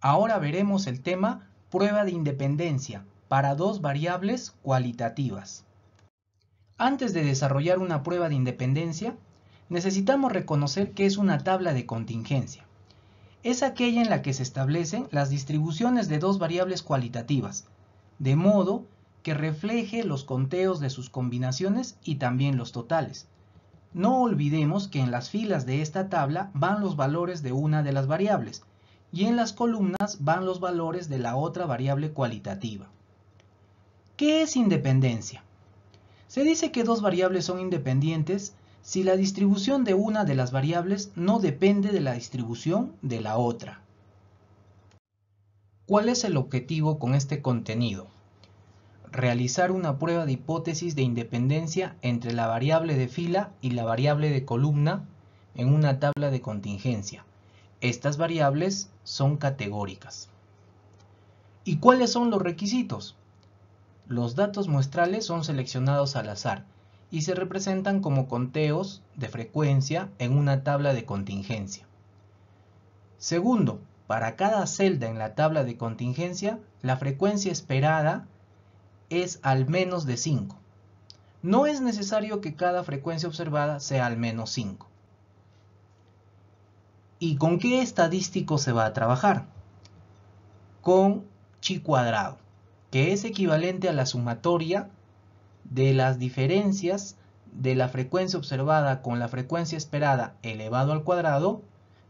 Ahora veremos el tema prueba de independencia para dos variables cualitativas. Antes de desarrollar una prueba de independencia, necesitamos reconocer que es una tabla de contingencia. Es aquella en la que se establecen las distribuciones de dos variables cualitativas, de modo que refleje los conteos de sus combinaciones y también los totales. No olvidemos que en las filas de esta tabla van los valores de una de las variables, y en las columnas van los valores de la otra variable cualitativa. ¿Qué es independencia? Se dice que dos variables son independientes si la distribución de una de las variables no depende de la distribución de la otra. ¿Cuál es el objetivo con este contenido? Realizar una prueba de hipótesis de independencia entre la variable de fila y la variable de columna en una tabla de contingencia estas variables son categóricas. ¿Y cuáles son los requisitos? Los datos muestrales son seleccionados al azar y se representan como conteos de frecuencia en una tabla de contingencia. Segundo, para cada celda en la tabla de contingencia, la frecuencia esperada es al menos de 5. No es necesario que cada frecuencia observada sea al menos 5. ¿Y con qué estadístico se va a trabajar? Con chi cuadrado, que es equivalente a la sumatoria de las diferencias de la frecuencia observada con la frecuencia esperada elevado al cuadrado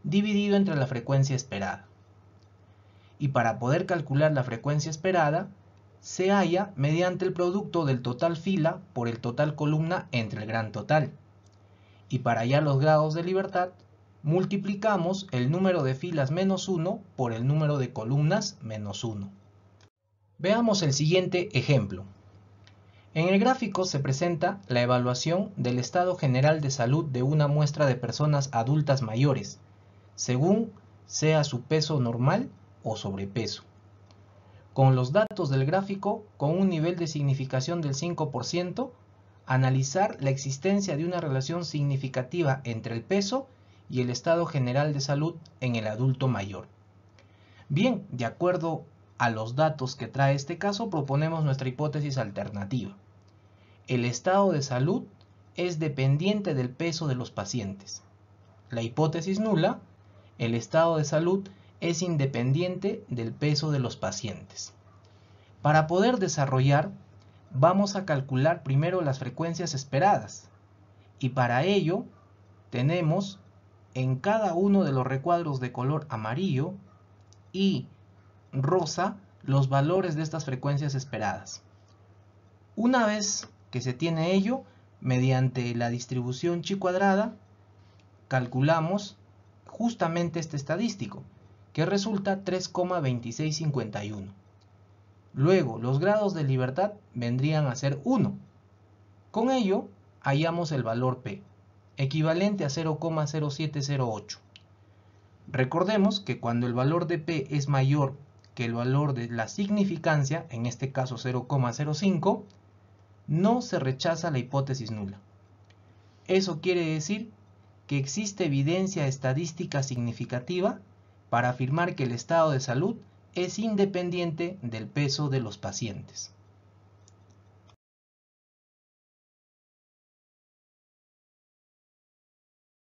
dividido entre la frecuencia esperada. Y para poder calcular la frecuencia esperada, se halla mediante el producto del total fila por el total columna entre el gran total. Y para hallar los grados de libertad, multiplicamos el número de filas menos 1 por el número de columnas menos 1. Veamos el siguiente ejemplo. En el gráfico se presenta la evaluación del estado general de salud de una muestra de personas adultas mayores, según sea su peso normal o sobrepeso. Con los datos del gráfico, con un nivel de significación del 5%, analizar la existencia de una relación significativa entre el peso y el estado general de salud en el adulto mayor. Bien, de acuerdo a los datos que trae este caso, proponemos nuestra hipótesis alternativa. El estado de salud es dependiente del peso de los pacientes. La hipótesis nula, el estado de salud es independiente del peso de los pacientes. Para poder desarrollar, vamos a calcular primero las frecuencias esperadas y para ello tenemos en cada uno de los recuadros de color amarillo y rosa los valores de estas frecuencias esperadas. Una vez que se tiene ello, mediante la distribución chi cuadrada, calculamos justamente este estadístico, que resulta 3,2651. Luego, los grados de libertad vendrían a ser 1. Con ello, hallamos el valor P equivalente a 0,0708. Recordemos que cuando el valor de P es mayor que el valor de la significancia, en este caso 0,05, no se rechaza la hipótesis nula. Eso quiere decir que existe evidencia estadística significativa para afirmar que el estado de salud es independiente del peso de los pacientes.